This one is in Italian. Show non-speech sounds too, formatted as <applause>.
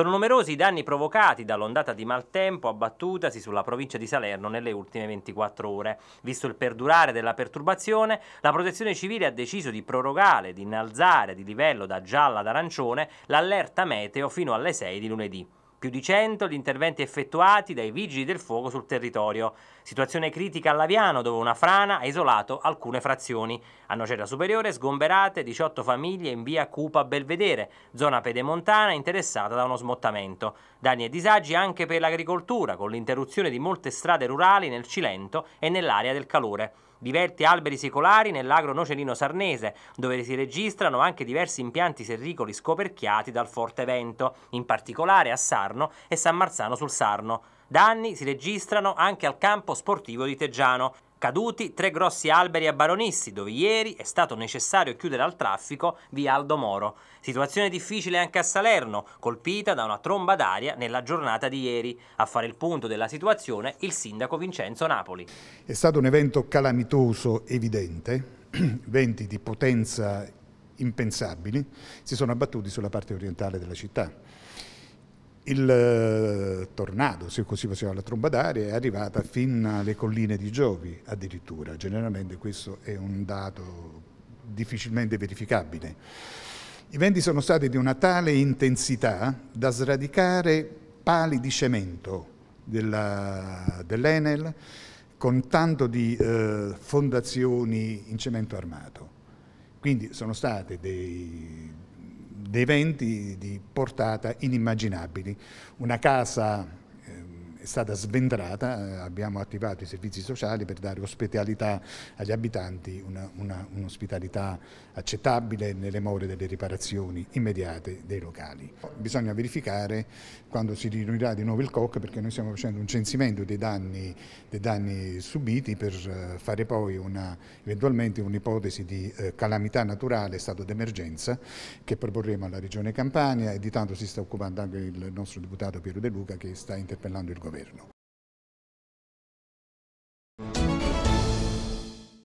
Sono numerosi i danni provocati dall'ondata di maltempo abbattutasi sulla provincia di Salerno nelle ultime 24 ore. Visto il perdurare della perturbazione, la Protezione Civile ha deciso di prorogare, di innalzare di livello da gialla ad arancione l'allerta meteo fino alle 6 di lunedì più di 100 gli interventi effettuati dai vigili del fuoco sul territorio. Situazione critica a Laviano dove una frana ha isolato alcune frazioni. A Nocera Superiore sgomberate 18 famiglie in via Cupa Belvedere, zona pedemontana interessata da uno smottamento. Danni e disagi anche per l'agricoltura con l'interruzione di molte strade rurali nel Cilento e nell'area del calore diverti alberi secolari nell'agro nocerino sarnese, dove si registrano anche diversi impianti serricoli scoperchiati dal forte vento, in particolare a Sarno. Sarno e San Marzano sul Sarno. Danni si registrano anche al campo sportivo di Teggiano. Caduti tre grossi alberi a Baronissi, dove ieri è stato necessario chiudere al traffico via Aldo Moro. Situazione difficile anche a Salerno, colpita da una tromba d'aria nella giornata di ieri. A fare il punto della situazione il sindaco Vincenzo Napoli. È stato un evento calamitoso evidente, <clears throat> venti di potenza impensabili si sono abbattuti sulla parte orientale della città il eh, tornado, se così possiamo la tromba d'aria, è arrivata fin alle colline di Giovi addirittura. Generalmente questo è un dato difficilmente verificabile. I venti sono stati di una tale intensità da sradicare pali di cemento della, dell'Enel con tanto di eh, fondazioni in cemento armato. Quindi sono state dei, eventi di portata inimmaginabili. Una casa è stata sventrata, eh, abbiamo attivato i servizi sociali per dare ospitalità agli abitanti, un'ospitalità accettabile nelle more delle riparazioni immediate dei locali. Bisogna verificare quando si riunirà di nuovo il COC perché noi stiamo facendo un censimento dei danni, dei danni subiti per eh, fare poi una, eventualmente un'ipotesi di eh, calamità naturale, stato d'emergenza che proporremo alla Regione Campania e di tanto si sta occupando anche il nostro deputato Piero De Luca che sta interpellando il governo. gobierno.